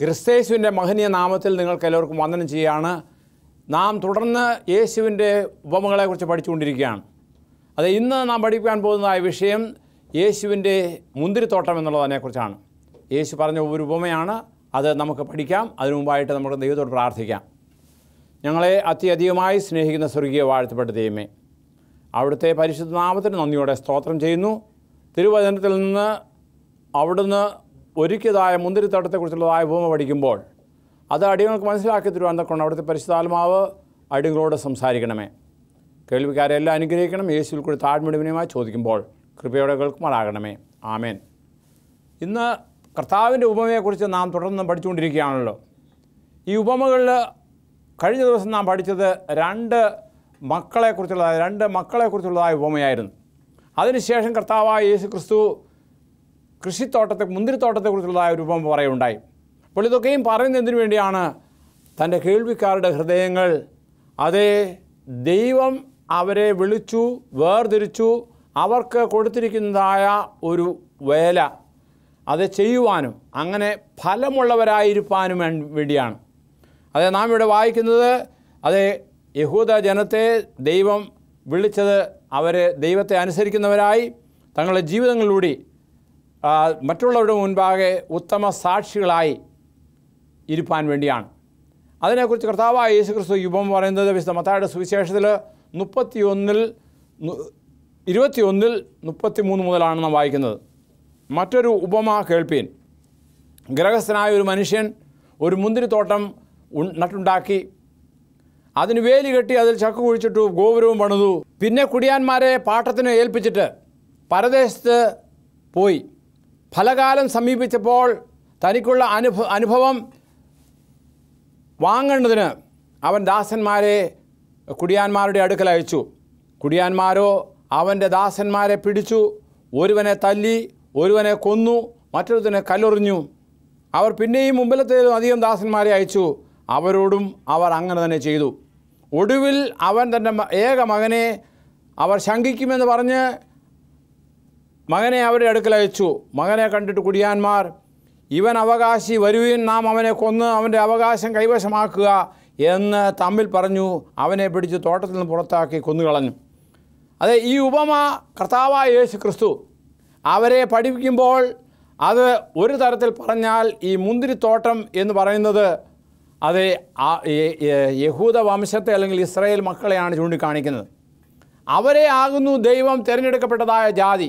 ക്രിസ്തേശുവിൻ്റെ മഹനീയ നാമത്തിൽ നിങ്ങൾക്ക് എല്ലാവർക്കും വന്ദനം ചെയ്യുകയാണ് നാം തുടർന്ന് യേശുവിൻ്റെ ഉപമകളെക്കുറിച്ച് പഠിച്ചുകൊണ്ടിരിക്കുകയാണ് അത് ഇന്ന് നാം പഠിക്കാൻ പോകുന്നതായ വിഷയം യേശുവിൻ്റെ മുന്തിരിത്തോട്ടം എന്നുള്ളതിനെക്കുറിച്ചാണ് യേശു പറഞ്ഞ ഒരു ഉപമയാണ് അത് നമുക്ക് പഠിക്കാം അതിനു മുമ്പായിട്ട് നമുക്ക് ദൈവത്തോട് പ്രാർത്ഥിക്കാം ഞങ്ങളെ അത്യധികമായി സ്നേഹിക്കുന്ന സ്വർഗീയ വാഴ്ത്തപ്പെട്ട ദൈവമേ അവിടുത്തെ പരിശുദ്ധ നാമത്തിന് നന്ദിയോടെ സ്തോത്രം ചെയ്യുന്നു തിരുവചനത്തിൽ നിന്ന് അവിടുന്ന് ഒരുക്കിയതായ മുന്തിരിത്തോട്ടത്തെക്കുറിച്ചുള്ളതായ ഭൂമ പഠിക്കുമ്പോൾ അത് അടിയങ്ങൾക്ക് മനസ്സിലാക്കി തരുവാൻ തക്കൊണ്ട് അവിടുത്തെ പരിശുദ്ധാത്മാവ് അടിയങ്ങളോട് സംസാരിക്കണമേ കേൾവിക്കാരെ എല്ലാം അനുഗ്രഹിക്കണം യേശുവിൽ കൂടി താഴ്മിടുവിനുമായി ചോദിക്കുമ്പോൾ കൃപയോടെ കേൾക്കുമാറാകണമേ ആമേൻ ഇന്ന് കർത്താവിൻ്റെ ഉപമയെക്കുറിച്ച് നാം തുടർന്ന് പഠിച്ചുകൊണ്ടിരിക്കുകയാണല്ലോ ഈ ഉപമകളിൽ കഴിഞ്ഞ ദിവസം നാം പഠിച്ചത് രണ്ട് മക്കളെക്കുറിച്ചുള്ളതായ രണ്ട് മക്കളെക്കുറിച്ചുള്ളതായ ഉപമയായിരുന്നു അതിനുശേഷം കർത്താവായ യേശു ക്രിസ്തു കൃഷിത്തോട്ടത്തെ മുന്തിരിത്തോട്ടത്തെക്കുറിച്ചുള്ളതായ ഒരു ഉപമ പറയുണ്ടായി അപ്പോൾ ഇതൊക്കെയും എന്തിനു വേണ്ടിയാണ് തൻ്റെ കേൾവിക്കാരുടെ ഹൃദയങ്ങൾ അതേ ദൈവം അവരെ വിളിച്ചു വേർതിരിച്ചു അവർക്ക് കൊടുത്തിരിക്കുന്നതായ ഒരു വേല അത് ചെയ്യുവാനും അങ്ങനെ ഫലമുള്ളവരായിരിക്കാനും വേണ്ടിയാണ് അതെ നാം ഇവിടെ വായിക്കുന്നത് അതെ യഹൂദ ജനത്തെ ദൈവം വിളിച്ചത് അവരെ ദൈവത്തെ അനുസരിക്കുന്നവരായി തങ്ങളുടെ ജീവിതങ്ങളിലൂടെ മറ്റുള്ളവരുടെ മുൻപാകെ ഉത്തമ സാക്ഷികളായി ഇരുപ്പാൻ വേണ്ടിയാണ് അതിനെക്കുറിച്ച് കർത്താവായ യേശു ക്രിസ്തു യുവം പറയുന്നത് വിശുദ്ധ മത്തായുടെ സുവിശേഷത്തിൽ ഒന്നിൽ ഇരുപത്തിയൊന്നിൽ മൂന്ന് മുതലാണ് നാം വായിക്കുന്നത് മറ്റൊരു ഉപമ കേൾപ്പീൻ ഗ്രഹസ്ഥനായ ഒരു മനുഷ്യൻ ഒരു മുന്തിരിത്തോട്ടം നട്ടുണ്ടാക്കി അതിന് വേലി കെട്ടി അതിൽ ചക്ക കുഴിച്ചിട്ടു ഗോപുരവും പണിതു പിന്നെ കുടിയാന്മാരെ പാട്ടത്തിന് ഏൽപ്പിച്ചിട്ട് പരദേശത്ത് പോയി ഫലകാലം സമീപിച്ചപ്പോൾ തനിക്കുള്ള അനുഭ അനുഭവം വാങ്ങേണ്ടതിന് അവൻ ദാസന്മാരെ കുടിയാന്മാരുടെ അടുക്കൽ അയച്ചു കുടിയാന്മാരോ അവൻ്റെ ദാസന്മാരെ പിടിച്ചു ഒരുവനെ തല്ലി ഒരുവനെ കൊന്നു മറ്റൊരുത്തിനെ കല്ലെറിഞ്ഞു അവർ പിന്നെയും മുമ്പിലത്തേലും അധികം ദാസന്മാരെ അയച്ചു അവരോടും അവർ അങ്ങനെ തന്നെ ചെയ്തു ഒടുവിൽ അവൻ തൻ്റെ ഏക മകനെ അവർ ശങ്കിക്കുമെന്ന് പറഞ്ഞ് മകനെ അവരുടെ അടുക്കൽ അയച്ചു മകനെ കണ്ടിട്ട് കുടിയാന്മാർ ഇവൻ അവകാശി വരുവിൻ നാം അവനെ കൊന്ന് അവൻ്റെ അവകാശം കൈവശമാക്കുക എന്ന് തമ്മിൽ പറഞ്ഞു അവനെ പിടിച്ച് തോട്ടത്തിൽ നിന്ന് പുറത്താക്കി കൊന്നുകളഞ്ഞു അതെ ഈ ഉപമ കർത്താവായ യേശു ക്രിസ്തു അവരെ പഠിപ്പിക്കുമ്പോൾ അത് ഒരു തരത്തിൽ പറഞ്ഞാൽ ഈ മുന്തിരിത്തോട്ടം എന്ന് പറയുന്നത് അത് യഹൂദ വംശത്തെ അല്ലെങ്കിൽ ഇസ്രായേൽ മക്കളെയാണ് ചൂണ്ടിക്കാണിക്കുന്നത് അവരെ ആകുന്നു ദൈവം തിരഞ്ഞെടുക്കപ്പെട്ടതായ ജാതി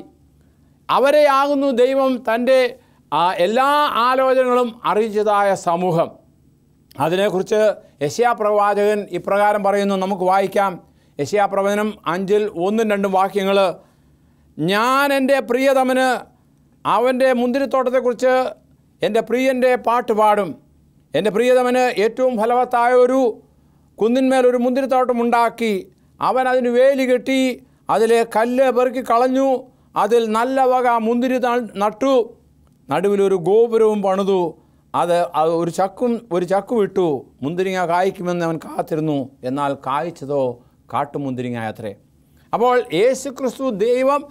അവരെയാകുന്നു ദൈവം തൻ്റെ എല്ലാ ആലോചനകളും അറിയിച്ചതായ സമൂഹം അതിനെക്കുറിച്ച് യശയാ പ്രവാചകൻ ഇപ്രകാരം പറയുന്നു നമുക്ക് വായിക്കാം യശയാ പ്രവചനം അഞ്ചിൽ ഒന്നും രണ്ടും വാക്യങ്ങൾ ഞാൻ എൻ്റെ പ്രിയതമന് അവൻ്റെ മുന്തിരിത്തോട്ടത്തെക്കുറിച്ച് എൻ്റെ പ്രിയൻ്റെ പാട്ട് പാടും എൻ്റെ പ്രിയതമന് ഏറ്റവും ഫലവത്തായ ഒരു കുന്നിന്മേലൊരു ഒരു ഉണ്ടാക്കി അവൻ അതിന് വേലി കെട്ടി അതിലെ കല്ല് പെറുക്കി കളഞ്ഞു അതിൽ നല്ല വക മുന്തിരി നട്ടു നടുവിലൊരു ഗോപുരവും പണിതു അത് ഒരു ചക്കും ഒരു ചക്കും ഇട്ടു മുന്തിരിങ്ങ കായ്ക്കുമെന്ന് അവൻ കാത്തിരുന്നു എന്നാൽ കായ്ച്ചതോ കാട്ടുമുന്തിരിങ്ങ അത്രേ അപ്പോൾ യേശുക്രിസ്തു ദൈവം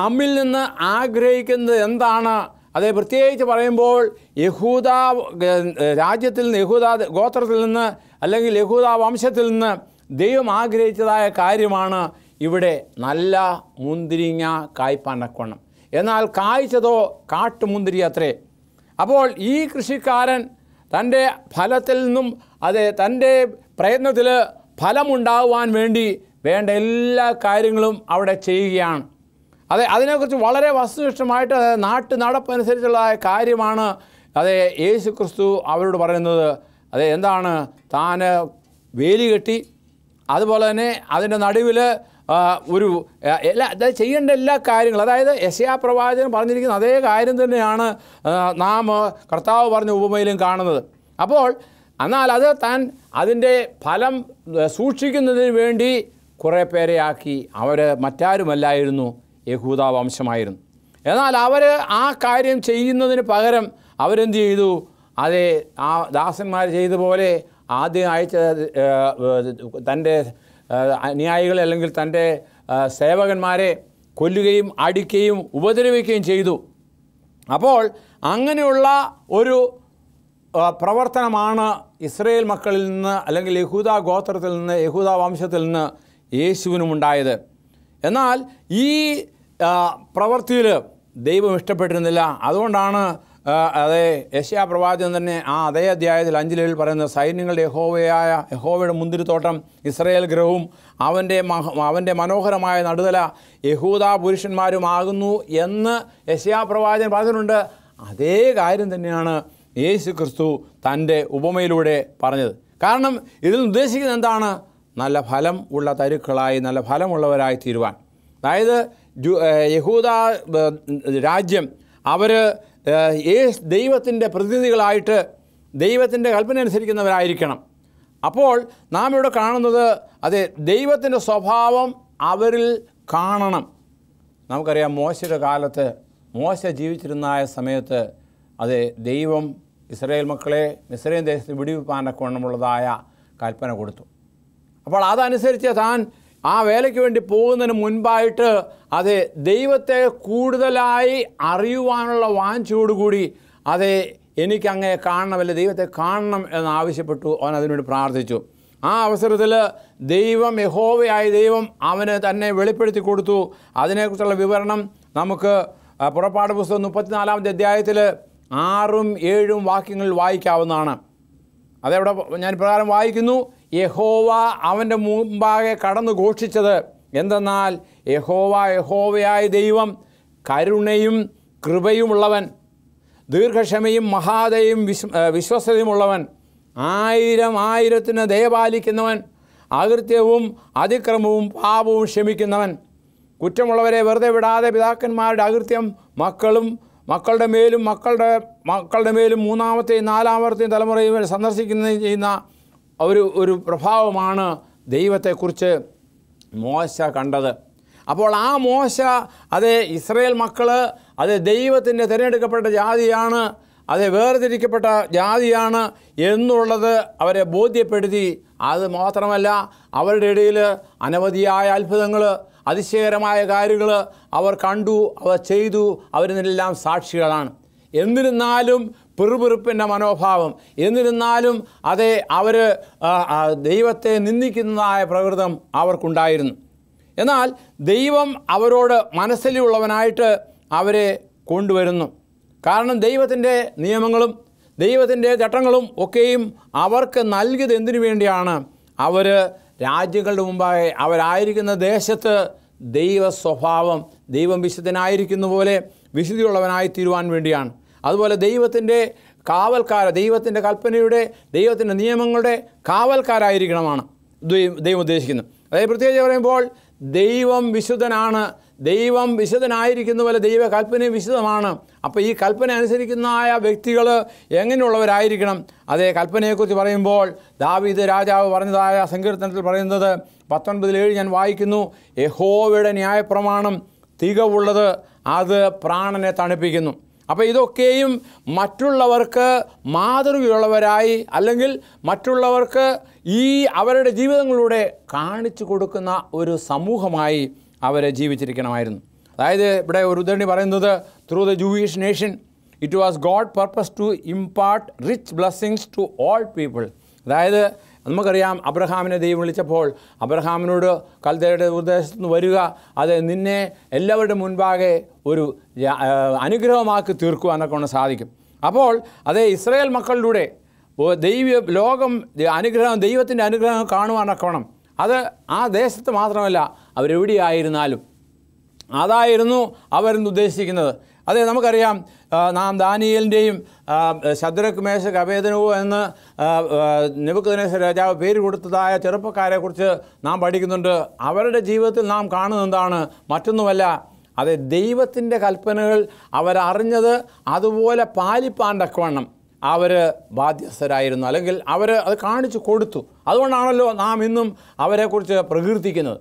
നമ്മിൽ നിന്ന് ആഗ്രഹിക്കുന്നത് എന്താണ് അതെ പ്രത്യേകിച്ച് പറയുമ്പോൾ യഹൂദ രാജ്യത്തിൽ നിന്ന് യഹൂദ ഗോത്രത്തിൽ നിന്ന് അല്ലെങ്കിൽ യഹൂദ വംശത്തിൽ നിന്ന് ദൈവം ആഗ്രഹിച്ചതായ കാര്യമാണ് ഇവിടെ നല്ല മുന്തിരിങ്ങ കായ്പാനക്കണം എന്നാൽ കായ്ച്ചതോ കാട്ടുമുന്തിരി അത്രേ അപ്പോൾ ഈ കൃഷിക്കാരൻ തൻ്റെ ഫലത്തിൽ നിന്നും അത് തൻ്റെ പ്രയത്നത്തിൽ ഫലമുണ്ടാകുവാൻ വേണ്ടി വേണ്ട എല്ലാ കാര്യങ്ങളും അവിടെ ചെയ്യുകയാണ് അതെ അതിനെക്കുറിച്ച് വളരെ വസ്തുനിഷ്ഠമായിട്ട് നാട്ടു നടപ്പനുസരിച്ചുള്ള കാര്യമാണ് അതെ യേശു ക്രിസ്തു അവരോട് പറയുന്നത് അതെ എന്താണ് താൻ വേലി കെട്ടി അതുപോലെ തന്നെ അതിൻ്റെ നടുവിൽ ഒരു എല്ലാ അതായത് ചെയ്യേണ്ട എല്ലാ കാര്യങ്ങളും അതായത് യശയാ പ്രവാചകൻ പറഞ്ഞിരിക്കുന്ന അതേ കാര്യം തന്നെയാണ് നാം കർത്താവ് പറഞ്ഞ ഉപമയിലും കാണുന്നത് അപ്പോൾ എന്നാൽ അത് താൻ അതിൻ്റെ ഫലം സൂക്ഷിക്കുന്നതിന് വേണ്ടി കുറേ പേരെ ആക്കി അവർ മറ്റാരുമല്ലായിരുന്നു യഹൂദ വംശമായിരുന്നു എന്നാൽ അവർ ആ കാര്യം ചെയ്യുന്നതിന് പകരം അവരെന്ത് ചെയ്തു അതേ ആ ദാസന്മാർ ചെയ്ത പോലെ ആദ്യം അയച്ച തൻ്റെ അനുയായികൾ അല്ലെങ്കിൽ തൻ്റെ സേവകന്മാരെ കൊല്ലുകയും അടിക്കുകയും ഉപദ്രവിക്കുകയും ചെയ്തു അപ്പോൾ അങ്ങനെയുള്ള ഒരു പ്രവർത്തനമാണ് ഇസ്രയേൽ മക്കളിൽ നിന്ന് അല്ലെങ്കിൽ യഹൂദ ഗോത്രത്തിൽ നിന്ന് യഹൂദ വംശത്തിൽ നിന്ന് യേശുവിനുമുണ്ടായത് എന്നാൽ ഈ പ്രവൃത്തിയിൽ ദൈവം ഇഷ്ടപ്പെട്ടിരുന്നില്ല അതുകൊണ്ടാണ് അതേ യശയാ പ്രവാചകൻ തന്നെ ആ അതേ അധ്യായത്തിൽ അഞ്ചിലേൽ പറയുന്ന സൈന്യങ്ങളുടെ യഹോവയായ യഹോവയുടെ മുന്തിരിത്തോട്ടം ഇസ്രയേൽ ഗ്രഹവും അവൻ്റെ മഹ അവൻ്റെ മനോഹരമായ നടുതല യഹൂദ പുരുഷന്മാരുമാകുന്നു എന്ന് യശയാ പ്രവാചകൻ പറഞ്ഞിട്ടുണ്ട് അതേ കാര്യം തന്നെയാണ് യേശു ക്രിസ്തു തൻ്റെ ഉപമയിലൂടെ പറഞ്ഞത് കാരണം ഇതിൽ ഉദ്ദേശിക്കുന്നത് എന്താണ് നല്ല ഫലം ഉള്ള തരുക്കളായി നല്ല ഫലമുള്ളവരായി തീരുവാൻ അതായത് യഹൂദ രാജ്യം അവർ ഏ ദൈവത്തിൻ്റെ പ്രതിനിധികളായിട്ട് ദൈവത്തിൻ്റെ കൽപ്പന അനുസരിക്കുന്നവരായിരിക്കണം അപ്പോൾ നാം ഇവിടെ കാണുന്നത് അതെ ദൈവത്തിൻ്റെ സ്വഭാവം അവരിൽ കാണണം നമുക്കറിയാം മോശയുടെ കാലത്ത് മോശ ജീവിച്ചിരുന്നായ സമയത്ത് അതെ ദൈവം ഇസ്രയേൽ മക്കളെ ഇസ്രയേൽ ദേശത്ത് വിടിവിപ്പാൻ്റെ കോണമുള്ളതായ കൽപ്പന കൊടുത്തു അപ്പോൾ അതനുസരിച്ച് താൻ ആ വേലയ്ക്ക് വേണ്ടി പോകുന്നതിന് മുൻപായിട്ട് അതെ ദൈവത്തെ കൂടുതലായി അറിയുവാനുള്ള വാഞ്ചോടുകൂടി അതെ എനിക്ക് അങ്ങേ കാണണമല്ല ദൈവത്തെ കാണണം എന്ന് ആവശ്യപ്പെട്ടു അവൻ അതിനുവേണ്ടി പ്രാർത്ഥിച്ചു ആ അവസരത്തിൽ ദൈവം യഹോവയായ ദൈവം അവന് തന്നെ വെളിപ്പെടുത്തി കൊടുത്തു അതിനെക്കുറിച്ചുള്ള വിവരണം നമുക്ക് പുറപ്പാട് പുസ്തകം മുപ്പത്തിനാലാമത്തെ അധ്യായത്തിൽ ആറും ഏഴും വാക്യങ്ങൾ വായിക്കാവുന്നതാണ് അതെവിടെ ഞാൻ പ്രകാരം വായിക്കുന്നു യഹോവ അവൻ്റെ മുമ്പാകെ കടന്നു ഘോഷിച്ചത് എന്തെന്നാൽ യഹോവ യഹോവയായ ദൈവം കരുണയും കൃപയുമുള്ളവൻ ദീർഘക്ഷമയും മഹാദയും വിശ്വ വിശ്വസതയുമുള്ളവൻ ആയിരം ആയിരത്തിന് ദയപാലിക്കുന്നവൻ അകൃത്യവും അതിക്രമവും പാപവും ക്ഷമിക്കുന്നവൻ കുറ്റമുള്ളവരെ വെറുതെ വിടാതെ പിതാക്കന്മാരുടെ അകൃത്യം മക്കളും മക്കളുടെ മേലും മക്കളുടെ മക്കളുടെ മേലും മൂന്നാമത്തെയും നാലാമത്തെയും തലമുറയും സന്ദർശിക്കുന്ന ചെയ്യുന്ന ഒരു ഒരു പ്രഭാവമാണ് ദൈവത്തെക്കുറിച്ച് മോശ കണ്ടത് അപ്പോൾ ആ മോശ അത് ഇസ്രയേൽ മക്കൾ അത് ദൈവത്തിൻ്റെ തിരഞ്ഞെടുക്കപ്പെട്ട ജാതിയാണ് അത് വേർതിരിക്കപ്പെട്ട ജാതിയാണ് എന്നുള്ളത് അവരെ ബോധ്യപ്പെടുത്തി അത് മാത്രമല്ല അവരുടെ ഇടയിൽ അനവധിയായ അത്ഭുതങ്ങൾ അതിശയകരമായ കാര്യങ്ങൾ അവർ കണ്ടു അവർ ചെയ്തു അവരിന്നെല്ലാം സാക്ഷികളാണ് എന്നിരുന്നാലും പിറുപിറുപ്പിൻ്റെ മനോഭാവം എന്നിരുന്നാലും അതെ അവർ ദൈവത്തെ നിന്ദിക്കുന്നതായ പ്രകൃതം അവർക്കുണ്ടായിരുന്നു എന്നാൽ ദൈവം അവരോട് മനസ്സിലുള്ളവനായിട്ട് അവരെ കൊണ്ടുവരുന്നു കാരണം ദൈവത്തിൻ്റെ നിയമങ്ങളും ദൈവത്തിൻ്റെ ചട്ടങ്ങളും ഒക്കെയും അവർക്ക് നൽകിയത് എന്തിനു വേണ്ടിയാണ് അവർ രാജ്യങ്ങളുടെ മുമ്പായി അവരായിരിക്കുന്ന ദേശത്ത് ദൈവ സ്വഭാവം ദൈവം വിശുദ്ധനായിരിക്കുന്ന പോലെ വിശുദ്ധിയുള്ളവനായി തീരുവാൻ വേണ്ടിയാണ് അതുപോലെ ദൈവത്തിൻ്റെ കാവൽക്കാര ദൈവത്തിൻ്റെ കൽപ്പനയുടെ ദൈവത്തിൻ്റെ നിയമങ്ങളുടെ കാവൽക്കാരായിരിക്കണമാണ് ദൈവം ഉദ്ദേശിക്കുന്നത് അതായത് പ്രത്യേകിച്ച് പറയുമ്പോൾ ദൈവം വിശുദ്ധനാണ് ദൈവം വിശുദ്ധനായിരിക്കുന്ന പോലെ ദൈവ കൽപ്പനയും വിശുദ്ധമാണ് അപ്പോൾ ഈ കൽപ്പന അനുസരിക്കുന്നതായ വ്യക്തികൾ എങ്ങനെയുള്ളവരായിരിക്കണം അതേ കൽപ്പനയെക്കുറിച്ച് പറയുമ്പോൾ ദാവീദ് രാജാവ് പറഞ്ഞതായ സങ്കീർത്തനത്തിൽ പറയുന്നത് പത്തൊൻപതിൽ ഏഴ് ഞാൻ വായിക്കുന്നു യഹോവയുടെ ന്യായപ്രമാണം തികവുള്ളത് അത് പ്രാണനെ തണുപ്പിക്കുന്നു അപ്പോൾ ഇതൊക്കെയും മറ്റുള്ളവർക്ക് മാതൃകയുള്ളവരായി അല്ലെങ്കിൽ മറ്റുള്ളവർക്ക് ഈ അവരുടെ ജീവിതങ്ങളിലൂടെ കാണിച്ചു കൊടുക്കുന്ന ഒരു സമൂഹമായി അവർ ജീവിച്ചിരിക്കണമായിരുന്നു അതായത് ഇവിടെ ഒരു ഉദ്ധരണി പറയുന്നത് through the Jewish nation it was God purpose to impart rich blessings to all people അതായത് നമുക്കറിയാം അബ്രഹാമിനെ ദൈവം വിളിച്ചപ്പോൾ അബ്രഹാമിനോട് കൽതയുടെ ഉദ്ദേശത്തു നിന്ന് വരിക അത് നിന്നെ എല്ലാവരുടെ മുൻപാകെ ഒരു അനുഗ്രഹമാക്കി തീർക്കുവാനൊക്കെ കൊണ്ട് സാധിക്കും അപ്പോൾ അതേ ഇസ്രയേൽ മക്കളിലൂടെ ദൈവ ലോകം അനുഗ്രഹം ദൈവത്തിൻ്റെ അനുഗ്രഹം കാണുവാനൊക്കെ വേണം അത് ആ ദേശത്ത് മാത്രമല്ല അവരെവിടെയായിരുന്നാലും അതായിരുന്നു അവരെന്ന് ഉദ്ദേശിക്കുന്നത് അതെ നമുക്കറിയാം നാം ദാനിയലിൻ്റെയും ശദ്രക് മേശ അഭേദനവോ എന്ന് നെബുക്കദിനേശ രാജാവ് പേര് കൊടുത്തതായ ചെറുപ്പക്കാരെക്കുറിച്ച് നാം പഠിക്കുന്നുണ്ട് അവരുടെ ജീവിതത്തിൽ നാം കാണുന്ന എന്താണ് മറ്റൊന്നുമല്ല അതെ ദൈവത്തിൻ്റെ കൽപ്പനകൾ അവരറിഞ്ഞത് അതുപോലെ പാലിപ്പാൻ തക്കവണ്ണം അവർ ബാധ്യസ്ഥരായിരുന്നു അല്ലെങ്കിൽ അവർ അത് കാണിച്ചു കൊടുത്തു അതുകൊണ്ടാണല്ലോ നാം ഇന്നും അവരെക്കുറിച്ച് പ്രകീർത്തിക്കുന്നത്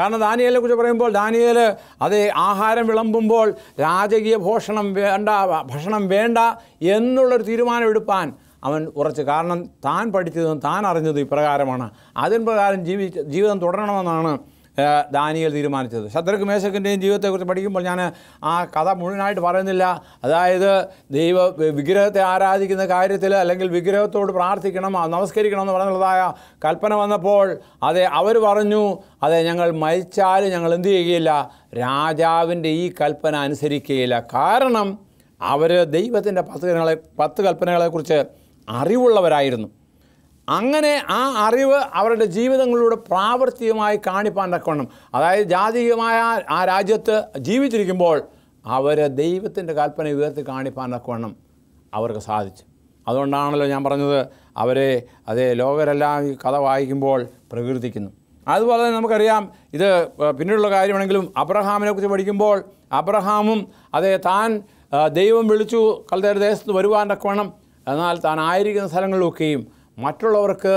കാരണം ദാനിയലിനെ കുറിച്ച് പറയുമ്പോൾ ദാനിയേൽ അത് ആഹാരം വിളമ്പുമ്പോൾ രാജകീയ ഭോഷണം വേണ്ട ഭക്ഷണം വേണ്ട എന്നുള്ളൊരു തീരുമാനമെടുപ്പാൻ അവൻ ഉറച്ച് കാരണം താൻ പഠിച്ചതും താൻ അറിഞ്ഞതും ഇപ്രകാരമാണ് അതിൻ പ്രകാരം ജീവി ജീവിതം തുടരണമെന്നാണ് ദാനിയൽ തീരുമാനിച്ചത് ശത്രുക്ക് മേശക്കിൻ്റെയും ജീവിതത്തെക്കുറിച്ച് പഠിക്കുമ്പോൾ ഞാൻ ആ കഥ മുഴുവനായിട്ട് പറയുന്നില്ല അതായത് ദൈവ വിഗ്രഹത്തെ ആരാധിക്കുന്ന കാര്യത്തിൽ അല്ലെങ്കിൽ വിഗ്രഹത്തോട് പ്രാർത്ഥിക്കണം നമസ്കരിക്കണം എന്ന് പറഞ്ഞുള്ളതായ കൽപ്പന വന്നപ്പോൾ അതെ അവർ പറഞ്ഞു അതെ ഞങ്ങൾ മരിച്ചാലും ഞങ്ങൾ എന്തു ചെയ്യുകയില്ല രാജാവിൻ്റെ ഈ കൽപ്പന അനുസരിക്കുകയില്ല കാരണം അവർ ദൈവത്തിൻ്റെ പത്ത് കൽപ്പനകളെ പത്ത് കൽപ്പനകളെക്കുറിച്ച് അറിവുള്ളവരായിരുന്നു അങ്ങനെ ആ അറിവ് അവരുടെ ജീവിതങ്ങളിലൂടെ പ്രാവർത്തികമായി കാണിപ്പാൻ തക്കണം അതായത് ജാതികമായ ആ രാജ്യത്ത് ജീവിച്ചിരിക്കുമ്പോൾ അവർ ദൈവത്തിൻ്റെ കൽപ്പന ഉയർത്തി കാണിപ്പാൻ തക്കണം അവർക്ക് സാധിച്ചു അതുകൊണ്ടാണല്ലോ ഞാൻ പറഞ്ഞത് അവരെ അതേ ലോകരെല്ലാം ഈ കഥ വായിക്കുമ്പോൾ പ്രകീർത്തിക്കുന്നു അതുപോലെ തന്നെ നമുക്കറിയാം ഇത് പിന്നീടുള്ള കാര്യമാണെങ്കിലും അബ്രഹാമിനെ കുറിച്ച് പഠിക്കുമ്പോൾ അബ്രഹാമും അതേ താൻ ദൈവം വിളിച്ചു കൽതേര ദേശത്ത് വരുവാൻ തക്കവണ്ണം എന്നാൽ താൻ ആയിരിക്കുന്ന സ്ഥലങ്ങളിലൊക്കെയും മറ്റുള്ളവർക്ക്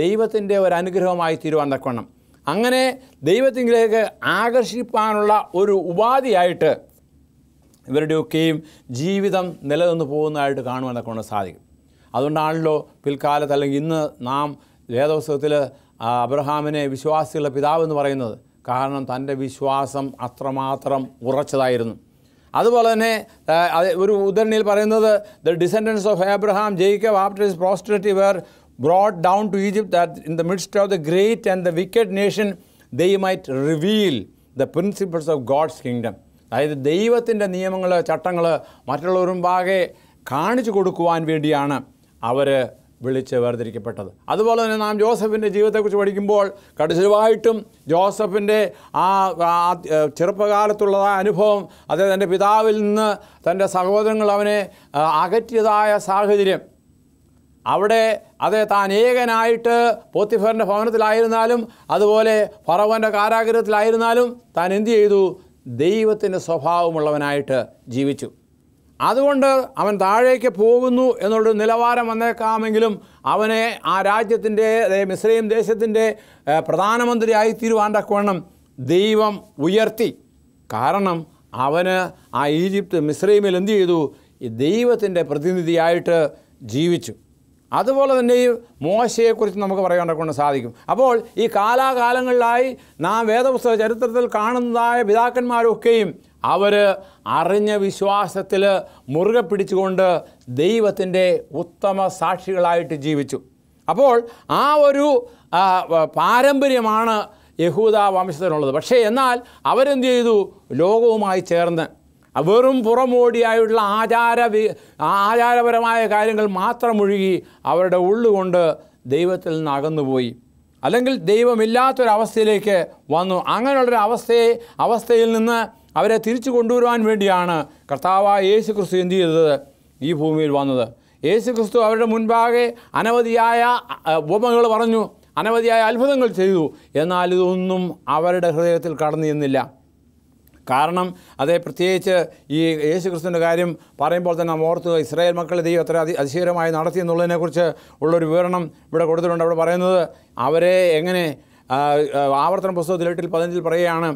ദൈവത്തിൻ്റെ ഒരു അനുഗ്രഹമായി തീരുവാൻ തക്കവണ്ണം അങ്ങനെ ദൈവത്തിലേക്ക് ആകർഷിപ്പാനുള്ള ഒരു ഉപാധിയായിട്ട് ഇവരുടെയൊക്കെയും ജീവിതം നിലനിന്ന് പോകുന്നതായിട്ട് കാണുവാൻ തക്കവണ്ണം സാധിക്കും അതുകൊണ്ടാണല്ലോ പിൽക്കാലത്ത് അല്ലെങ്കിൽ ഇന്ന് നാം വേദോത്സവത്തിൽ അബ്രഹാമിനെ വിശ്വാസികളുടെ പിതാവെന്ന് പറയുന്നത് കാരണം തൻ്റെ വിശ്വാസം അത്രമാത്രം ഉറച്ചതായിരുന്നു അതുപോലെ തന്നെ ഒരു ഉദ്ധരണിയിൽ പറയുന്നത് the descendants of Abraham Jacob after his prosperity were brought down to Egypt that in the midst of the great and the wicked nation they might reveal the principles of God's kingdom അതായത് ദൈവത്തിൻ്റെ നിയമങ്ങൾ ചട്ടങ്ങൾ മറ്റുള്ളവരും പാകെ കാണിച്ചു കൊടുക്കുവാൻ വേണ്ടിയാണ് അവർ വിളിച്ച് വേർതിരിക്കപ്പെട്ടത് അതുപോലെ തന്നെ നാം ജോസഫിൻ്റെ ജീവിതത്തെക്കുറിച്ച് പഠിക്കുമ്പോൾ കടുശരമായിട്ടും ജോസഫിൻ്റെ ആ ചെറുപ്പകാലത്തുള്ള അനുഭവം അതായത് തൻ്റെ പിതാവിൽ നിന്ന് തൻ്റെ സഹോദരങ്ങൾ അവനെ അകറ്റിയതായ സാഹചര്യം അവിടെ അതേ താൻ ഏകനായിട്ട് പോത്തിഫറിൻ്റെ ഭവനത്തിലായിരുന്നാലും അതുപോലെ ഫറവൻ്റെ കാരാഗ്രഹത്തിലായിരുന്നാലും താൻ എന്തു ചെയ്തു ദൈവത്തിൻ്റെ സ്വഭാവമുള്ളവനായിട്ട് ജീവിച്ചു അതുകൊണ്ട് അവൻ താഴേക്ക് പോകുന്നു എന്നുള്ളൊരു നിലവാരം വന്നേക്കാമെങ്കിലും അവനെ ആ രാജ്യത്തിൻ്റെ മിസ്രൈം ദേശത്തിൻ്റെ പ്രധാനമന്ത്രി തീരുവാൻ തക്കവണ്ണം ദൈവം ഉയർത്തി കാരണം അവന് ആ ഈജിപ്ത് മിസ്രൈമിൽ എന്തു ചെയ്തു ഈ ദൈവത്തിൻ്റെ പ്രതിനിധിയായിട്ട് ജീവിച്ചു അതുപോലെ തന്നെ ഈ മോശയെക്കുറിച്ച് നമുക്ക് പറയാനൊക്കെ കൊണ്ട് സാധിക്കും അപ്പോൾ ഈ കാലാകാലങ്ങളിലായി നാം വേദപുസ്തക ചരിത്രത്തിൽ കാണുന്നതായ പിതാക്കന്മാരൊക്കെയും അവർ അറിഞ്ഞ വിശ്വാസത്തിൽ മുറുകെ പിടിച്ചുകൊണ്ട് ദൈവത്തിൻ്റെ ഉത്തമ സാക്ഷികളായിട്ട് ജീവിച്ചു അപ്പോൾ ആ ഒരു പാരമ്പര്യമാണ് യഹൂദ വംശത്തിനുള്ളത് പക്ഷേ എന്നാൽ അവരെന്ത് ചെയ്തു ലോകവുമായി ചേർന്ന് വെറും പുറമോടിയായുള്ള ആചാര ആചാരപരമായ കാര്യങ്ങൾ മാത്രം ഒഴുകി അവരുടെ ഉള്ളുകൊണ്ട് ദൈവത്തിൽ നിന്ന് അകന്നുപോയി അല്ലെങ്കിൽ ദൈവമില്ലാത്തൊരവസ്ഥയിലേക്ക് വന്നു അങ്ങനെയുള്ളൊരു അവസ്ഥയെ അവസ്ഥയിൽ നിന്ന് അവരെ തിരിച്ചു കൊണ്ടുവരുവാൻ വേണ്ടിയാണ് കർത്താവായ യേശു ക്രിസ്തു എന്തു ചെയ്തത് ഈ ഭൂമിയിൽ വന്നത് യേശു ക്രിസ്തു അവരുടെ മുൻപാകെ അനവധിയായ ഉപമകൾ പറഞ്ഞു അനവധിയായ അത്ഭുതങ്ങൾ ചെയ്തു എന്നാൽ ഇതൊന്നും അവരുടെ ഹൃദയത്തിൽ കടന്നു ചെന്നില്ല കാരണം അത് പ്രത്യേകിച്ച് ഈ ക്രിസ്തുവിൻ്റെ കാര്യം പറയുമ്പോൾ തന്നെ നാം ഓർത്തുക ഇസ്രായേൽ മക്കൾ ദൈവം എത്ര അതി അതിശീകരമായി നടത്തി എന്നുള്ളതിനെക്കുറിച്ച് ഉള്ളൊരു വിവരണം ഇവിടെ കൊടുത്തിട്ടുണ്ട് അവിടെ പറയുന്നത് അവരെ എങ്ങനെ ആവർത്തന പുസ്തകത്തിൽ എട്ടിൽ പതിനഞ്ചിൽ പറയുകയാണ്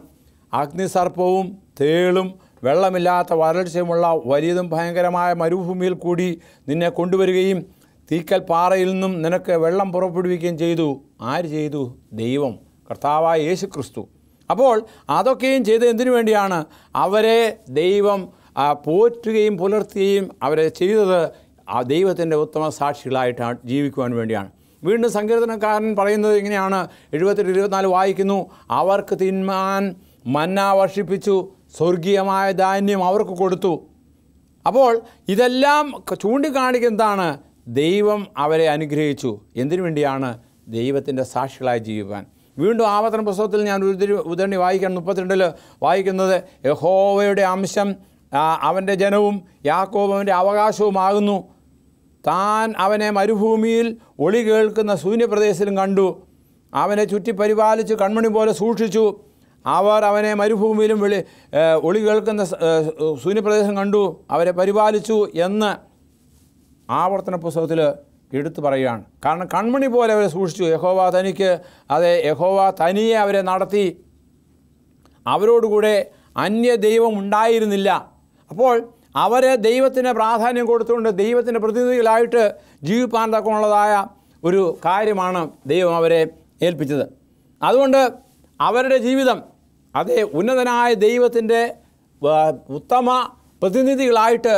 അഗ്നിസർപ്പവും തേളും വെള്ളമില്ലാത്ത വരൾച്ചയുമുള്ള വലിയതും ഭയങ്കരമായ മരുഭൂമിയിൽ കൂടി നിന്നെ കൊണ്ടുവരികയും തീക്കൽ പാറയിൽ നിന്നും നിനക്ക് വെള്ളം പുറപ്പെടുവിക്കുകയും ചെയ്തു ആര് ചെയ്തു ദൈവം കർത്താവായ യേശു ക്രിസ്തു അപ്പോൾ അതൊക്കെയും ചെയ്ത് എന്തിനു വേണ്ടിയാണ് അവരെ ദൈവം പോറ്റുകയും പുലർത്തുകയും അവരെ ചെയ്തത് ആ ദൈവത്തിൻ്റെ ഉത്തമ സാക്ഷികളായിട്ട് ജീവിക്കുവാൻ വേണ്ടിയാണ് വീണ്ടും സങ്കീർത്തനക്കാരൻ പറയുന്നത് ഇങ്ങനെയാണ് എഴുപത്തെട്ട് ഇരുപത്തിനാല് വായിക്കുന്നു അവർക്ക് തിന്മാൻ മന്ന വർഷിപ്പിച്ചു സ്വർഗീയമായ ധാന്യം അവർക്ക് കൊടുത്തു അപ്പോൾ ഇതെല്ലാം ചൂണ്ടിക്കാണിക്കുന്നതാണ് ദൈവം അവരെ അനുഗ്രഹിച്ചു എന്തിനു വേണ്ടിയാണ് ദൈവത്തിൻ്റെ സാക്ഷികളായി ജീവിക്കാൻ വീണ്ടും ആവർത്തന പുസ്തകത്തിൽ ഞാൻ ഉരുതിരി ഉദരണി വായിക്കാൻ മുപ്പത്തിരണ്ടിൽ വായിക്കുന്നത് യഹോവയുടെ അംശം അവൻ്റെ ജനവും യാക്കോബ് അവൻ്റെ അവകാശവുമാകുന്നു താൻ അവനെ മരുഭൂമിയിൽ ഒളി കേൾക്കുന്ന ശൂന്യപ്രദേശത്തിലും കണ്ടു അവനെ ചുറ്റി പരിപാലിച്ച് കൺമണി പോലെ സൂക്ഷിച്ചു അവർ അവനെ മരുഭൂമിയിലും വിളി ഒളി കേൾക്കുന്ന ശൂന്യപ്രദേശം കണ്ടു അവരെ പരിപാലിച്ചു എന്ന് ആവർത്തന പുസ്തകത്തിൽ എടുത്തു പറയുകയാണ് കാരണം കൺമണി പോലെ അവരെ സൂക്ഷിച്ചു യഹോവ തനിക്ക് അതെ യഹോവ തനിയെ അവരെ നടത്തി അവരോടുകൂടെ അന്യ ദൈവം ഉണ്ടായിരുന്നില്ല അപ്പോൾ അവരെ ദൈവത്തിന് പ്രാധാന്യം കൊടുത്തുകൊണ്ട് ദൈവത്തിൻ്റെ പ്രതിനിധികളായിട്ട് ജീവിപ്പാൻ തക്കമുള്ളതായ ഒരു കാര്യമാണ് ദൈവം അവരെ ഏൽപ്പിച്ചത് അതുകൊണ്ട് അവരുടെ ജീവിതം അതേ ഉന്നതനായ ദൈവത്തിൻ്റെ ഉത്തമ പ്രതിനിധികളായിട്ട്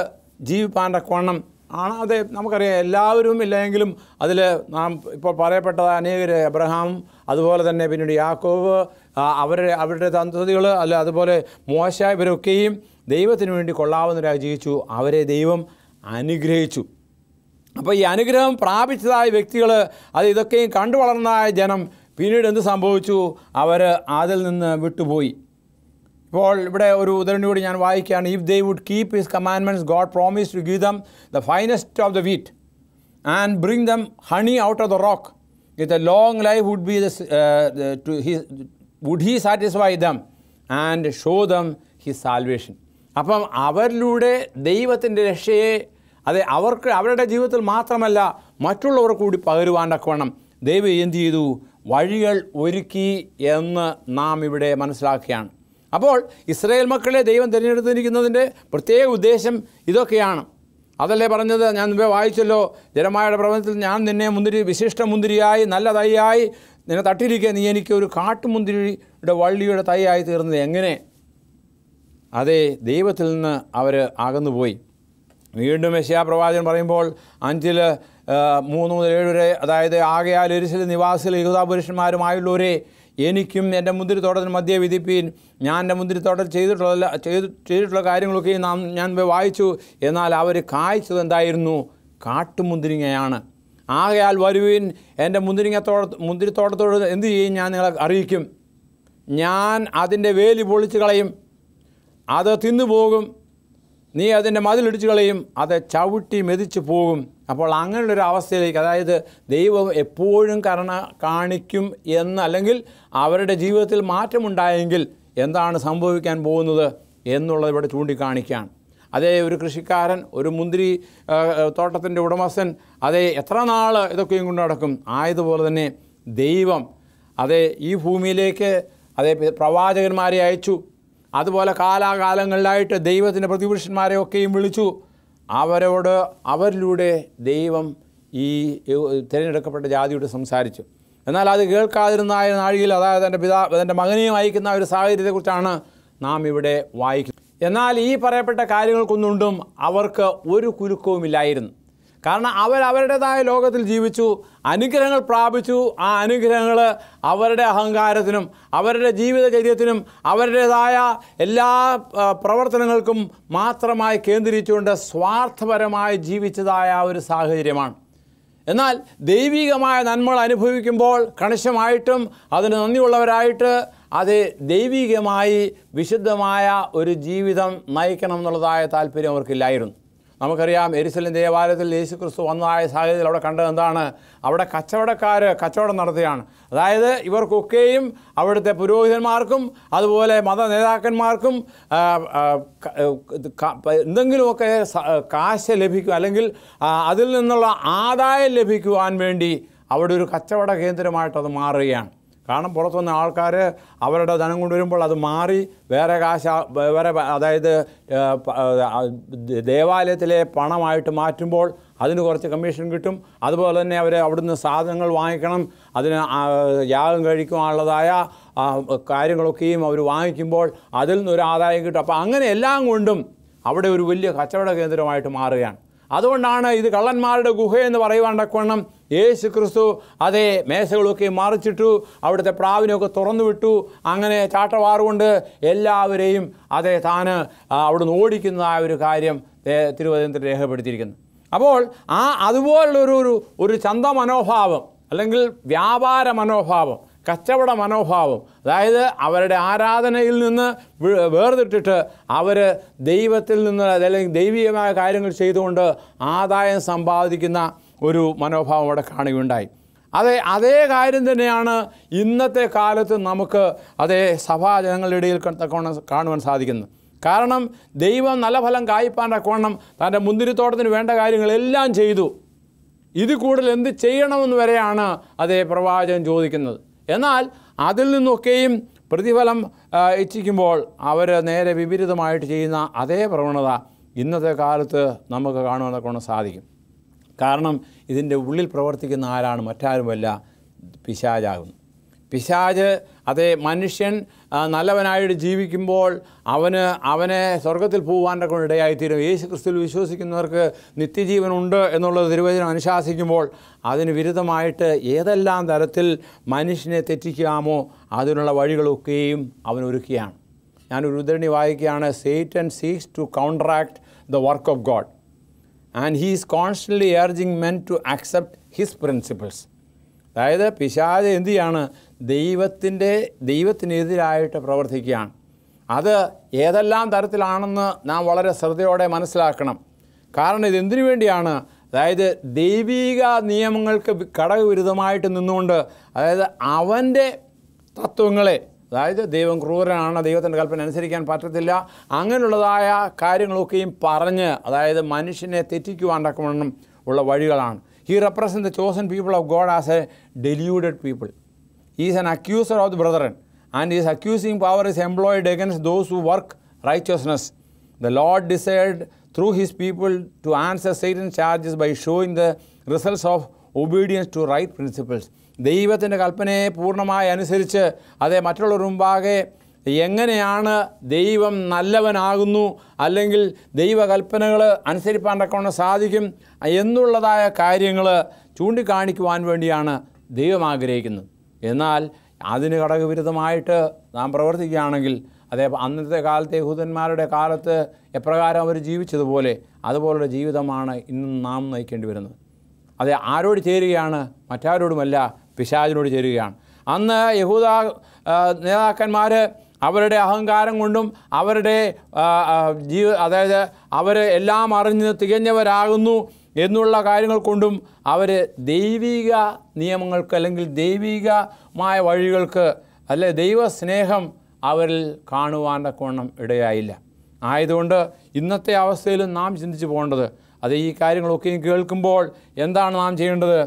ജീവിപ്പാൻ തക്കവണ്ണം ആണ് അതെ നമുക്കറിയാം എല്ലാവരും ഇല്ലെങ്കിലും അതിൽ നാം ഇപ്പോൾ പറയപ്പെട്ട അനേകർ എബ്രഹാം അതുപോലെ തന്നെ പിന്നീട് യാക്കോവ് അവരുടെ അവരുടെ തന്തതികൾ അല്ല അതുപോലെ മോശ ഇവരൊക്കെയും ദൈവത്തിന് വേണ്ടി കൊള്ളാവുന്നവരായി ജീവിച്ചു അവരെ ദൈവം അനുഗ്രഹിച്ചു അപ്പോൾ ഈ അനുഗ്രഹം പ്രാപിച്ചതായ വ്യക്തികൾ അത് ഇതൊക്കെയും കണ്ടു വളർന്നതായ ജനം പിന്നീട് എന്ത് സംഭവിച്ചു അവർ അതിൽ നിന്ന് വിട്ടുപോയി ഇപ്പോൾ ഇവിടെ ഒരു ഉദരണ്ടി കൂടി ഞാൻ വായിക്കുകയാണ് if they would keep his commandments God promise to give them the finest of the wheat and bring them honey out of the rock with a long life would be the he would he satisfy them and show them his salvation അപ്പം അവരിലൂടെ ദൈവത്തിൻ്റെ രക്ഷയെ അത് അവർക്ക് അവരുടെ ജീവിതത്തിൽ മാത്രമല്ല മറ്റുള്ളവർ കൂടി പകരുവാൻ തക്കവണ്ണം ദൈവം എന്ത് ചെയ്തു വഴികൾ ഒരുക്കി എന്ന് നാം ഇവിടെ മനസ്സിലാക്കുകയാണ് അപ്പോൾ ഇസ്രയേൽ മക്കളെ ദൈവം തിരഞ്ഞെടുത്തിരിക്കുന്നതിൻ്റെ പ്രത്യേക ഉദ്ദേശം ഇതൊക്കെയാണ് അതല്ലേ പറഞ്ഞത് ഞാൻ മുമ്പേ വായിച്ചല്ലോ ജനമായുടെ പ്രവചനത്തിൽ ഞാൻ നിന്നെ മുന്തിരി വിശിഷ്ട മുന്തിരിയായി നല്ല തൈയായി നിന്നെ തട്ടിയിരിക്കുക നീ എനിക്ക് ഒരു കാട്ടുമുന്തിരിയുടെ വള്ളിയുടെ തൈയായി തീർന്നത് എങ്ങനെ അതെ ദൈവത്തിൽ നിന്ന് അവർ അകന്നുപോയി വീണ്ടും യശയാപ്രവാചകൻ പറയുമ്പോൾ അഞ്ചിൽ മൂന്ന് മുതൽ ഏഴ് വരെ അതായത് ആകയാൽ എരിശിലെ നിവാസികൾ യുവതാപുരുഷന്മാരുമായുള്ളവരെ എനിക്കും എൻ്റെ മുന്തിരിത്തോട്ടത്തിന് മധ്യ വിധിപ്പീൻ ഞാൻ എൻ്റെ മുന്തിരിത്തോട്ടം ചെയ്തിട്ടുള്ള ചെയ്തു ചെയ്തിട്ടുള്ള കാര്യങ്ങളൊക്കെ നാം ഞാൻ വായിച്ചു എന്നാൽ അവർ കായ്ച്ചത് എന്തായിരുന്നു കാട്ടുമുന്തിരിങ്ങയാണ് ആകയാൽ വരുവീൻ എൻ്റെ മുന്തിരിങ്ങത്തോട്ട മുന്തിരിത്തോട്ടത്തോട് എന്തു ചെയ്യും ഞാൻ നിങ്ങളെ അറിയിക്കും ഞാൻ അതിൻ്റെ വേലി പൊളിച്ച് കളയും അത് തിന്നുപോകും നീ അതിൻ്റെ മതിലിടിച്ചു കളയും അത് ചവിട്ടി മെതിച്ചു പോകും അപ്പോൾ അങ്ങനെയുള്ളൊരു അവസ്ഥയിലേക്ക് അതായത് ദൈവം എപ്പോഴും കരണ കാണിക്കും എന്നല്ലെങ്കിൽ അല്ലെങ്കിൽ അവരുടെ ജീവിതത്തിൽ മാറ്റമുണ്ടായെങ്കിൽ എന്താണ് സംഭവിക്കാൻ പോകുന്നത് എന്നുള്ളത് ഇവിടെ ചൂണ്ടിക്കാണിക്കുകയാണ് അതേ ഒരു കൃഷിക്കാരൻ ഒരു മുന്തിരി തോട്ടത്തിൻ്റെ ഉടമസ്ഥൻ അതേ എത്ര നാൾ ഇതൊക്കെയും കൊണ്ട് നടക്കും ആയതുപോലെ തന്നെ ദൈവം അതേ ഈ ഭൂമിയിലേക്ക് അതേ പ്രവാചകന്മാരെ അയച്ചു അതുപോലെ കാലാകാലങ്ങളിലായിട്ട് ദൈവത്തിൻ്റെ പ്രതിപുരുഷന്മാരെ ഒക്കെയും വിളിച്ചു അവരോട് അവരിലൂടെ ദൈവം ഈ തിരഞ്ഞെടുക്കപ്പെട്ട ജാതിയോട് സംസാരിച്ചു എന്നാൽ അത് കേൾക്കാതിരുന്ന നാഴികയിൽ അതായത് എൻ്റെ പിതാ എൻ്റെ മകനെയും അയക്കുന്ന ഒരു സാഹചര്യത്തെക്കുറിച്ചാണ് നാം ഇവിടെ വായിക്കുന്നത് എന്നാൽ ഈ പറയപ്പെട്ട കാര്യങ്ങൾക്കൊന്നുകൊണ്ടും അവർക്ക് ഒരു കുലുക്കവുമില്ലായിരുന്നു കാരണം അവരവരുടേതായ ലോകത്തിൽ ജീവിച്ചു അനുഗ്രഹങ്ങൾ പ്രാപിച്ചു ആ അനുഗ്രഹങ്ങൾ അവരുടെ അഹങ്കാരത്തിനും അവരുടെ ജീവിതചര്യത്തിനും അവരുടേതായ എല്ലാ പ്രവർത്തനങ്ങൾക്കും മാത്രമായി കേന്ദ്രീകരിച്ചുകൊണ്ട് സ്വാർത്ഥപരമായി ജീവിച്ചതായ ഒരു സാഹചര്യമാണ് എന്നാൽ ദൈവികമായ നന്മകൾ അനുഭവിക്കുമ്പോൾ കണിശമായിട്ടും അതിന് നന്ദിയുള്ളവരായിട്ട് അത് ദൈവികമായി വിശുദ്ധമായ ഒരു ജീവിതം നയിക്കണം എന്നുള്ളതായ താല്പര്യം അവർക്കില്ലായിരുന്നു നമുക്കറിയാം എരിസലിൻ ദേവാലയത്തിൽ യേശു ക്രിസ്തു വന്നതായ സാഹചര്യത്തിൽ അവിടെ കണ്ടത് എന്താണ് അവിടെ കച്ചവടക്കാർ കച്ചവടം നടത്തുകയാണ് അതായത് ഇവർക്കൊക്കെയും അവിടുത്തെ പുരോഹിതന്മാർക്കും അതുപോലെ മത നേതാക്കന്മാർക്കും എന്തെങ്കിലുമൊക്കെ കാശ് ലഭിക്കും അല്ലെങ്കിൽ അതിൽ നിന്നുള്ള ആദായം ലഭിക്കുവാൻ വേണ്ടി അവിടെ ഒരു കച്ചവട കേന്ദ്രമായിട്ടത് മാറുകയാണ് കാരണം പുറത്തു വന്ന ആൾക്കാർ അവരുടെ ധനം കൊണ്ടുവരുമ്പോൾ അത് മാറി വേറെ കാശ വേറെ അതായത് ദേവാലയത്തിലെ പണമായിട്ട് മാറ്റുമ്പോൾ അതിന് കുറച്ച് കമ്മീഷൻ കിട്ടും അതുപോലെ തന്നെ അവർ അവിടുന്ന് സാധനങ്ങൾ വാങ്ങിക്കണം അതിന് യാഗം കഴിക്കുവാനുള്ളതായ കാര്യങ്ങളൊക്കെയും അവർ വാങ്ങിക്കുമ്പോൾ അതിൽ നിന്നൊരു ആദായം കിട്ടും അപ്പോൾ അങ്ങനെ എല്ലാം കൊണ്ടും അവിടെ ഒരു വലിയ കച്ചവട കേന്ദ്രമായിട്ട് മാറുകയാണ് അതുകൊണ്ടാണ് ഇത് കള്ളന്മാരുടെ ഗുഹയെന്ന് പറയുവാണ്ടക്കോണം യേശു ക്രിസ്തു അതേ മേശകളൊക്കെ മറിച്ചിട്ടു അവിടുത്തെ പ്രാവിനെയൊക്കെ തുറന്നു വിട്ടു അങ്ങനെ ചാട്ടവാറുകൊണ്ട് എല്ലാവരെയും അതേ താന് അവിടുന്ന് ഓടിക്കുന്നതായ ഒരു കാര്യം തിരുവനന്തപുരത്ത് രേഖപ്പെടുത്തിയിരിക്കുന്നു അപ്പോൾ ആ അതുപോലുള്ളൊരു ഒരു ഒരു ചന്ത മനോഭാവം അല്ലെങ്കിൽ വ്യാപാര മനോഭാവം കച്ചവട മനോഭാവം അതായത് അവരുടെ ആരാധനയിൽ നിന്ന് വേർതിട്ടിട്ട് അവർ ദൈവത്തിൽ നിന്ന് അല്ലെങ്കിൽ ദൈവികമായ കാര്യങ്ങൾ ചെയ്തുകൊണ്ട് ആദായം സമ്പാദിക്കുന്ന ഒരു മനോഭാവം അവിടെ കാണുകയുണ്ടായി അതെ അതേ കാര്യം തന്നെയാണ് ഇന്നത്തെ കാലത്ത് നമുക്ക് അതേ സഭാജനങ്ങളുടെ ഇടയിൽ കാണുവാൻ സാധിക്കുന്നത് കാരണം ദൈവം നല്ല ഫലം കായ്പാൻ്റെ കോണം തൻ്റെ മുന്തിരിത്തോട്ടത്തിന് വേണ്ട കാര്യങ്ങളെല്ലാം ചെയ്തു ഇത് കൂടുതൽ എന്ത് ചെയ്യണമെന്ന് വരെയാണ് അതേ പ്രവാചകൻ ചോദിക്കുന്നത് എന്നാൽ അതിൽ നിന്നൊക്കെയും പ്രതിഫലം ഇച്ഛിക്കുമ്പോൾ അവർ നേരെ വിപരീതമായിട്ട് ചെയ്യുന്ന അതേ പ്രവണത ഇന്നത്തെ കാലത്ത് നമുക്ക് കാണുവാനൊക്കെ സാധിക്കും കാരണം ഇതിൻ്റെ ഉള്ളിൽ പ്രവർത്തിക്കുന്ന ആരാണ് മറ്റാരുമല്ല പിശാചാകുന്നു പിശാജ് അതേ മനുഷ്യൻ നല്ലവനായിട്ട് ജീവിക്കുമ്പോൾ അവന് അവനെ സ്വർഗത്തിൽ പോകാൻ്റെ ഇടയായിത്തീരും യേശു ക്രിസ്തുവിൽ വിശ്വസിക്കുന്നവർക്ക് നിത്യജീവനുണ്ട് എന്നുള്ളത് തിരുവചനം അനുശാസിക്കുമ്പോൾ അതിന് വിരുദ്ധമായിട്ട് ഏതെല്ലാം തരത്തിൽ മനുഷ്യനെ തെറ്റിക്കാമോ അതിനുള്ള വഴികളൊക്കെയും അവൻ ഞാനൊരു ഉദ്ധരണി വായിക്കുകയാണ് Satan and seeks to counteract the work of God and he is constantly urging men to accept his principles അതായത് പിശാജ് എന്ത് ചെയ്യാണ് ദൈവത്തിൻ്റെ ദൈവത്തിനെതിരായിട്ട് പ്രവർത്തിക്കുകയാണ് അത് ഏതെല്ലാം തരത്തിലാണെന്ന് നാം വളരെ ശ്രദ്ധയോടെ മനസ്സിലാക്കണം കാരണം ഇതെന്തിനു വേണ്ടിയാണ് അതായത് ദൈവീക നിയമങ്ങൾക്ക് ഘടകവിരുദ്ധമായിട്ട് നിന്നുകൊണ്ട് അതായത് അവൻ്റെ തത്വങ്ങളെ അതായത് ദൈവം ക്രൂരനാണ് ദൈവത്തിൻ്റെ കൽപ്പന അനുസരിക്കാൻ പറ്റത്തില്ല അങ്ങനെയുള്ളതായ കാര്യങ്ങളൊക്കെയും പറഞ്ഞ് അതായത് മനുഷ്യനെ തെറ്റിക്കുവാൻ തക്കവണ്ണം ഉള്ള വഴികളാണ് he represent the chosen people of God as a deluded people is an accuser of the brethren and is accusing power is employed against those who work righteousness the Lord desired through his people to answer Satan charges by showing the results of obedience to right principles ദൈവത്തിൻ്റെ കൽപ്പനയെ പൂർണ്ണമായി അനുസരിച്ച് അതേ മറ്റുള്ളവർ മുമ്പാകെ എങ്ങനെയാണ് ദൈവം നല്ലവനാകുന്നു അല്ലെങ്കിൽ ദൈവകൽപ്പനകൾ അനുസരിപ്പാൻ തക്കവണ്ണം സാധിക്കും എന്നുള്ളതായ കാര്യങ്ങൾ ചൂണ്ടിക്കാണിക്കുവാൻ വേണ്ടിയാണ് ദൈവം ആഗ്രഹിക്കുന്നത് എന്നാൽ അതിന് ഘടകവിരുദ്ധമായിട്ട് നാം പ്രവർത്തിക്കുകയാണെങ്കിൽ അതേ അന്നത്തെ കാലത്തെ യഹൂദന്മാരുടെ കാലത്ത് എപ്രകാരം അവർ ജീവിച്ചതുപോലെ അതുപോലുള്ള ജീവിതമാണ് ഇന്നും നാം നയിക്കേണ്ടി വരുന്നത് അതെ ആരോട് ചേരുകയാണ് മറ്റാരോടുമല്ല പിശാചിനോട് ചേരുകയാണ് അന്ന് യഹൂദ നേതാക്കന്മാർ അവരുടെ അഹങ്കാരം കൊണ്ടും അവരുടെ ജീവ അതായത് അവർ എല്ലാം അറിഞ്ഞ് തികഞ്ഞവരാകുന്നു എന്നുള്ള കാര്യങ്ങൾ കൊണ്ടും അവർ ദൈവിക നിയമങ്ങൾക്ക് അല്ലെങ്കിൽ ദൈവികമായ വഴികൾക്ക് അല്ലെ ദൈവസ്നേഹം അവരിൽ കാണുവാൻ്റെ കോണം ഇടയായില്ല ആയതുകൊണ്ട് ഇന്നത്തെ അവസ്ഥയിലും നാം ചിന്തിച്ചു പോകേണ്ടത് അത് ഈ കാര്യങ്ങളൊക്കെയും കേൾക്കുമ്പോൾ എന്താണ് നാം ചെയ്യേണ്ടത്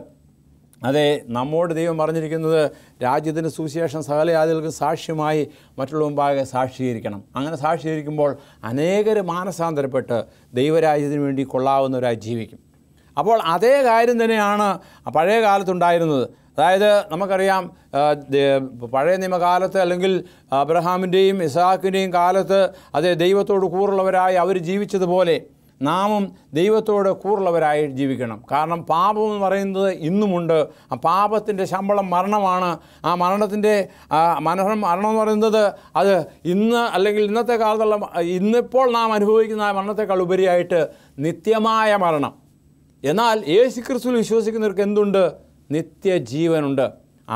അതെ നമ്മോട് ദൈവം പറഞ്ഞിരിക്കുന്നത് രാജ്യത്തിൻ്റെ സുവിശേഷം സകലയാതികൾക്ക് സാക്ഷ്യമായി മറ്റുള്ള മുമ്പാകെ സാക്ഷീകരിക്കണം അങ്ങനെ സാക്ഷീകരിക്കുമ്പോൾ അനേകർ മാനസാന്തരപ്പെട്ട് ദൈവരാജ്യത്തിന് വേണ്ടി കൊള്ളാവുന്നവരായി ജീവിക്കും അപ്പോൾ അതേ കാര്യം തന്നെയാണ് പഴയ കാലത്തുണ്ടായിരുന്നത് അതായത് നമുക്കറിയാം പഴയ നിയമകാലത്ത് അല്ലെങ്കിൽ അബ്രഹാമിൻ്റെയും ഇസാഖിൻ്റെയും കാലത്ത് അതേ ദൈവത്തോട് കൂറുള്ളവരായി അവർ ജീവിച്ചതുപോലെ നാമും ദൈവത്തോട് കൂറുള്ളവരായി ജീവിക്കണം കാരണം പാപം എന്ന് പറയുന്നത് ഇന്നുമുണ്ട് ആ പാപത്തിൻ്റെ ശമ്പളം മരണമാണ് ആ മരണത്തിൻ്റെ മനോഹരം മരണം എന്ന് പറയുന്നത് അത് ഇന്ന് അല്ലെങ്കിൽ ഇന്നത്തെ കാലത്തുള്ള ഇന്നിപ്പോൾ നാം അനുഭവിക്കുന്ന ആ മരണത്തെക്കാൾ ഉപരിയായിട്ട് നിത്യമായ മരണം എന്നാൽ യേശു ക്രിസ്തു വിശ്വസിക്കുന്നവർക്ക് എന്തുണ്ട് നിത്യജീവനുണ്ട്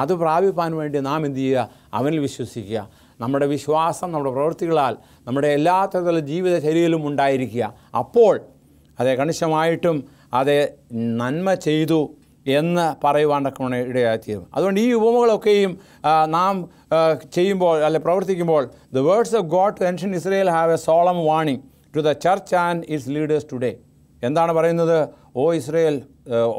അത് പ്രാപിപ്പാൻ വേണ്ടി നാം എന്തു ചെയ്യുക അവനിൽ വിശ്വസിക്കുക നമ്മുടെ വിശ്വാസം നമ്മുടെ പ്രവൃത്തികളാൽ നമ്മുടെ എല്ലാ തരത്തിലുള്ള ജീവിതശൈലിയിലും ഉണ്ടായിരിക്കുക അപ്പോൾ അതേ കണിശമായിട്ടും അതേ നന്മ ചെയ്തു എന്ന് പറയുവാൻ തക്കവണ് അതുകൊണ്ട് ഈ ഉപമകളൊക്കെയും നാം ചെയ്യുമ്പോൾ അല്ലെ പ്രവർത്തിക്കുമ്പോൾ the words of God to ancient Israel have a solemn warning to the church and its leaders today എന്താണ് പറയുന്നത് ഓ ഇസ്രയേൽ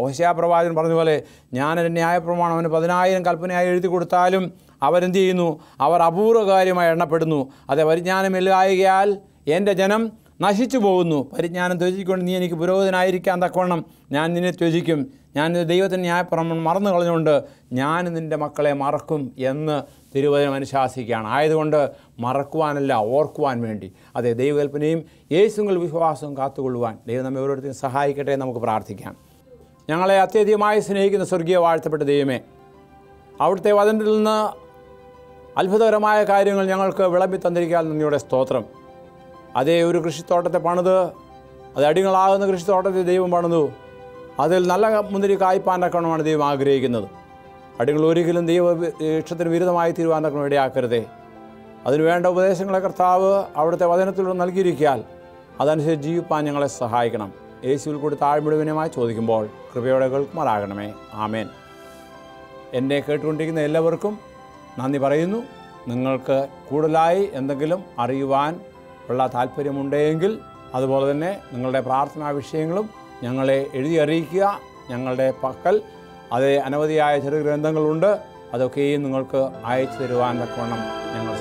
ഓശയാ പ്രവാചകൻ പറഞ്ഞ പോലെ ഞാൻ ന്യായപ്രമാണം അവന് പതിനായിരം കൽപ്പനയായി എഴുതി കൊടുത്താലും അവരെന്ത് ചെയ്യുന്നു അവർ അപൂർവകാര്യമായി കാര്യമായി എണ്ണപ്പെടുന്നു അതെ പരിജ്ഞാനമില്ലായകയാൽ എൻ്റെ ജനം നശിച്ചു പോകുന്നു പരിജ്ഞാനം ത്യജിക്കൊണ്ട് നീ എനിക്ക് പുരോഹിതനായിരിക്കാൻ തക്കവണ്ണം ഞാൻ നിന്നെ ത്യജിക്കും ഞാൻ ദൈവത്തിൻ്റെ ന്യായപ്രമണം മറന്നു കളഞ്ഞുകൊണ്ട് ഞാൻ നിൻ്റെ മക്കളെ മറക്കും എന്ന് തിരുവചനം അനുശാസിക്കുകയാണ് ആയതുകൊണ്ട് മറക്കുവാനല്ല ഓർക്കുവാൻ വേണ്ടി അതെ ദൈവകൽപ്പനയും യേശുങ്ങൾ വിശ്വാസവും കാത്തുകൊള്ളുവാൻ ദൈവം നമ്മെ ഓരോരുത്തരും സഹായിക്കട്ടെ നമുക്ക് പ്രാർത്ഥിക്കാം ഞങ്ങളെ അത്യധികമായി സ്നേഹിക്കുന്ന സ്വർഗീയ വാഴ്ത്തപ്പെട്ട ദൈവമേ അവിടുത്തെ വതന്റിൽ നിന്ന് അത്ഭുതകരമായ കാര്യങ്ങൾ ഞങ്ങൾക്ക് വിളമ്പി തന്നിരിക്കാൻ നന്ദിയുടെ സ്തോത്രം അതേ ഒരു കൃഷിത്തോട്ടത്തെ പണിത് അത് അടികളാകുന്ന കൃഷിത്തോട്ടത്തെ ദൈവം പണിതു അതിൽ നല്ല മുന്തിരി കായ്പാനക്കണമാണ് ദൈവം ആഗ്രഹിക്കുന്നത് അടികൾ ഒരിക്കലും ദൈവ ഇഷ്ടത്തിന് വിരുദ്ധമായി തീരുവാൻ ഇടയാക്കരുതേ അതിന് വേണ്ട ഉപദേശങ്ങളെ കർത്താവ് അവിടുത്തെ വചനത്തിലൂടെ നൽകിയിരിക്കാൽ അതനുസരിച്ച് ജീവിപ്പാൻ ഞങ്ങളെ സഹായിക്കണം യേശുവിൽ കൂടി താഴ്മിടുവിനുമായി ചോദിക്കുമ്പോൾ കൃപയോടെ കേൾക്കുമാറാകണമേ ആമേൻ എന്നെ കേട്ടുകൊണ്ടിരിക്കുന്ന എല്ലാവർക്കും നന്ദി പറയുന്നു നിങ്ങൾക്ക് കൂടുതലായി എന്തെങ്കിലും അറിയുവാൻ ഉള്ള താല്പര്യമുണ്ടെങ്കിൽ അതുപോലെ തന്നെ നിങ്ങളുടെ പ്രാർത്ഥനാ വിഷയങ്ങളും ഞങ്ങളെ എഴുതി അറിയിക്കുക ഞങ്ങളുടെ പക്കൽ അതേ അനവധിയായ ചെറു ഗ്രന്ഥങ്ങളുണ്ട് അതൊക്കെയും നിങ്ങൾക്ക് അയച്ചു തരുവാൻ തക്കവണ്ണം ഞങ്ങൾ